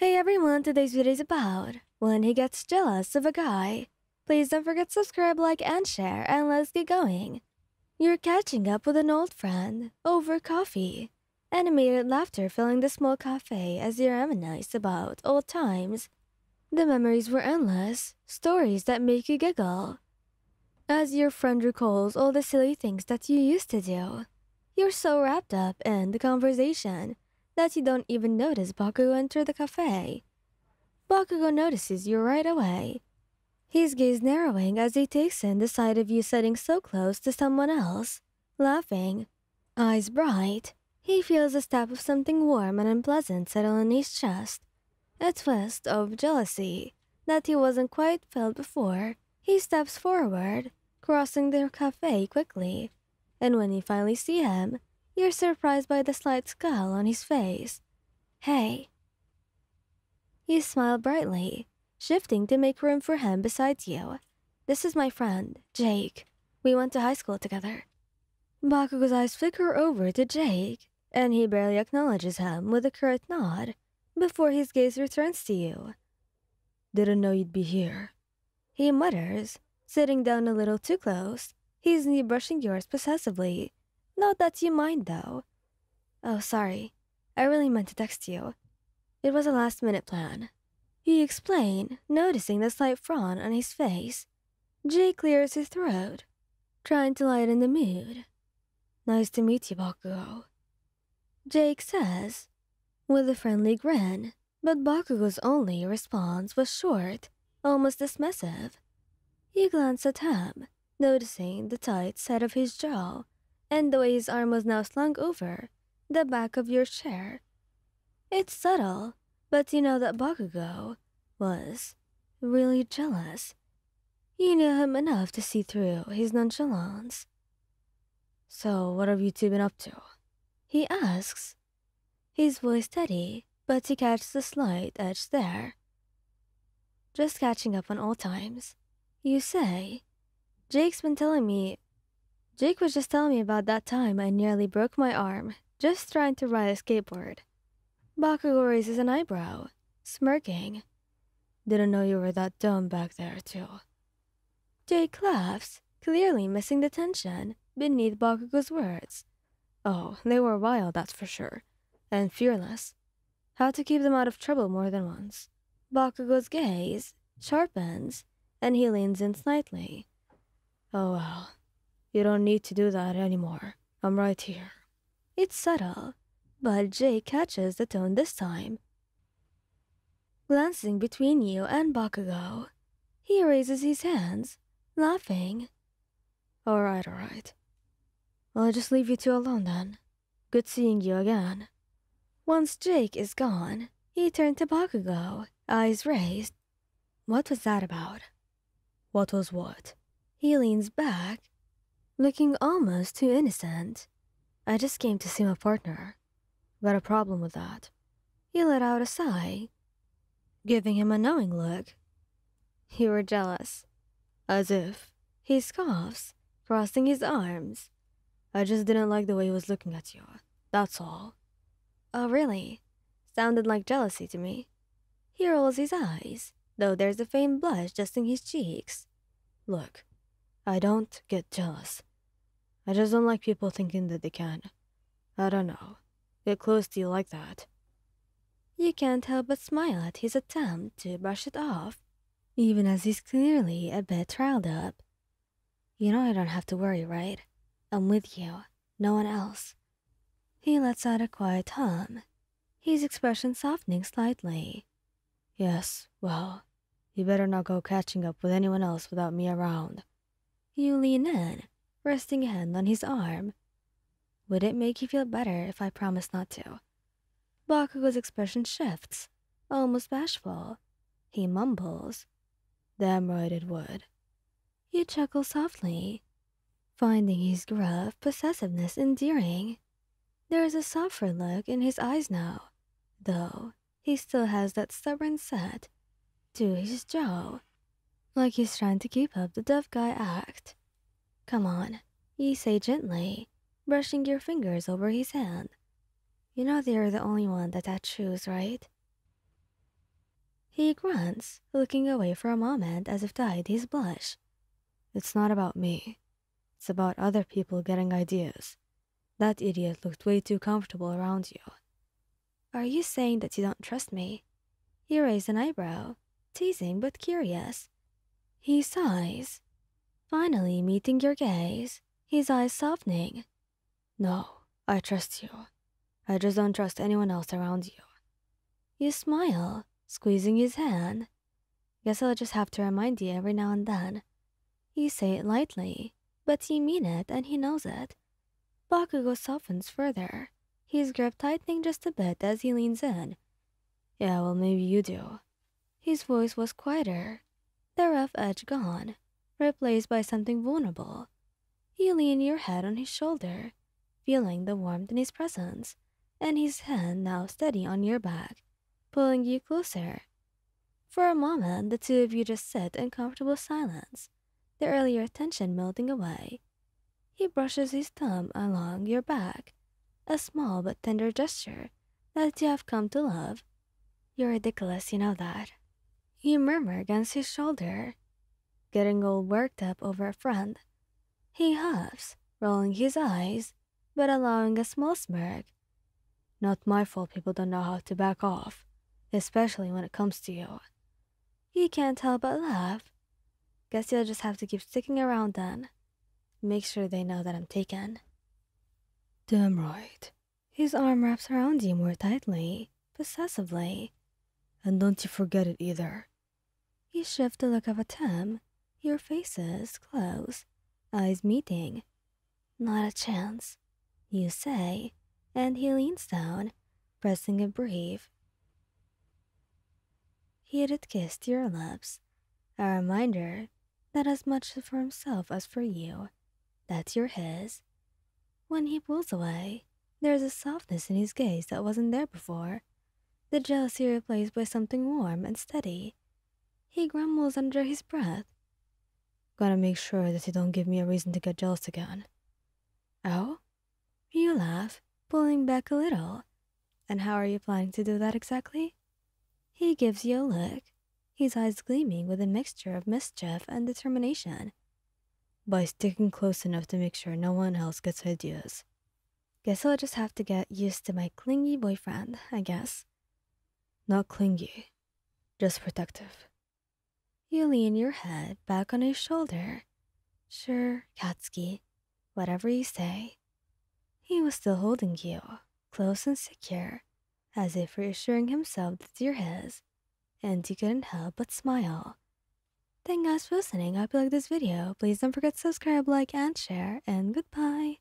Hey everyone, today's video is about when he gets jealous of a guy. Please don't forget to subscribe, like, and share, and let's get going. You're catching up with an old friend over coffee. Animated laughter filling the small cafe as you reminisce about old times. The memories were endless, stories that make you giggle. As your friend recalls all the silly things that you used to do, you're so wrapped up in the conversation that you don't even notice Bakugo enter the cafe. Bakugo notices you right away. His gaze narrowing as he takes in the sight of you sitting so close to someone else, laughing, eyes bright. He feels a stab of something warm and unpleasant settle in his chest, a twist of jealousy that he wasn't quite felt before. He steps forward, crossing the cafe quickly, and when you finally see him, you're surprised by the slight scowl on his face. Hey. You smile brightly, shifting to make room for him beside you. This is my friend, Jake. We went to high school together. Bakugo's eyes flicker over to Jake, and he barely acknowledges him with a curt nod before his gaze returns to you. Didn't know you'd be here. He mutters, sitting down a little too close, his knee brushing yours possessively not that you mind, though. Oh, sorry. I really meant to text you. It was a last minute plan. He explained, noticing the slight frown on his face. Jay clears his throat, trying to lighten the mood. Nice to meet you, Bakugo. Jake says, with a friendly grin, but Bakugo's only response was short, almost dismissive. He glanced at him, noticing the tight set of his jaw and the way his arm was now slung over the back of your chair. It's subtle, but you know that Bakugo was really jealous. You knew him enough to see through his nonchalance. So, what have you two been up to? He asks. His voice steady, but he catches a slight edge there. Just catching up on old times. You say, Jake's been telling me Jake was just telling me about that time I nearly broke my arm just trying to ride a skateboard. Bakugo raises an eyebrow, smirking. Didn't know you were that dumb back there, too. Jake laughs, clearly missing the tension beneath Bakugo's words. Oh, they were wild, that's for sure, and fearless. Had to keep them out of trouble more than once. Bakugo's gaze sharpens, and he leans in slightly. Oh well, you don't need to do that anymore. I'm right here. It's subtle, but Jay catches the tone this time. Glancing between you and Bakugo, he raises his hands, laughing. Alright, alright. I'll just leave you two alone then. Good seeing you again. Once Jake is gone, he turned to Bakugo, eyes raised. What was that about? What was what? He leans back, looking almost too innocent. I just came to see my partner. Got a problem with that. He let out a sigh, giving him a knowing look. You were jealous. As if. He scoffs, crossing his arms. I just didn't like the way he was looking at you. That's all. Oh, really? Sounded like jealousy to me. He rolls his eyes, though there's a faint blush just in his cheeks. Look, I don't get jealous. I just don't like people thinking that they can. I don't know. Get close to you like that. You can't help but smile at his attempt to brush it off, even as he's clearly a bit riled up. You know I don't have to worry, right? I'm with you, no one else. He lets out a quiet hum, his expression softening slightly. Yes, well, you better not go catching up with anyone else without me around. You lean in, resting a hand on his arm. Would it make you feel better if I promised not to? Bakugo's expression shifts, almost bashful. He mumbles, Damn right it would. He chuckles softly, finding his gruff possessiveness endearing. There is a softer look in his eyes now, though he still has that stubborn set to his jaw, like he's trying to keep up the deaf guy act. Come on, he say gently, brushing your fingers over his hand. You know they're the only one that I choose, right? He grunts, looking away for a moment as if to hide his blush. It's not about me. It's about other people getting ideas. That idiot looked way too comfortable around you. Are you saying that you don't trust me? He raised an eyebrow, teasing but curious. He sighs, finally meeting your gaze, his eyes softening. No, I trust you. I just don't trust anyone else around you. You smile, squeezing his hand. Guess I'll just have to remind you every now and then. You say it lightly, but you mean it and he knows it. Bakugo softens further, his grip tightening just a bit as he leans in. Yeah, well, maybe you do. His voice was quieter, the rough edge gone replaced by something vulnerable. you lean your head on his shoulder, feeling the warmth in his presence, and his hand now steady on your back, pulling you closer. For a moment, the two of you just sit in comfortable silence, the earlier tension melting away. He brushes his thumb along your back, a small but tender gesture that you have come to love. You're ridiculous, you know that. You murmur against his shoulder, getting all worked up over a friend. He huffs, rolling his eyes, but allowing a small smirk. Not my fault people don't know how to back off, especially when it comes to you. You can't help but laugh. Guess you'll just have to keep sticking around then. Make sure they know that I'm taken. Damn right. His arm wraps around you more tightly, possessively. And don't you forget it either. You shift a look of at him, your faces close, eyes meeting. Not a chance, you say, and he leans down, pressing a brief. He had kissed your lips, a reminder that as much for himself as for you, that you're his. When he pulls away, there's a softness in his gaze that wasn't there before, the jealousy replaced by something warm and steady. He grumbles under his breath Gotta make sure that he don't give me a reason to get jealous again. Oh? You laugh, pulling back a little. And how are you planning to do that exactly? He gives you a look, his eyes gleaming with a mixture of mischief and determination. By sticking close enough to make sure no one else gets ideas. Guess I'll just have to get used to my clingy boyfriend, I guess. Not clingy, just protective. You lean your head back on his shoulder. Sure, Katsuki, whatever you say. He was still holding you, close and secure, as if reassuring himself that you're his, and you couldn't help but smile. Thank guys for listening. I hope you liked this video. Please don't forget to subscribe, like, and share, and goodbye.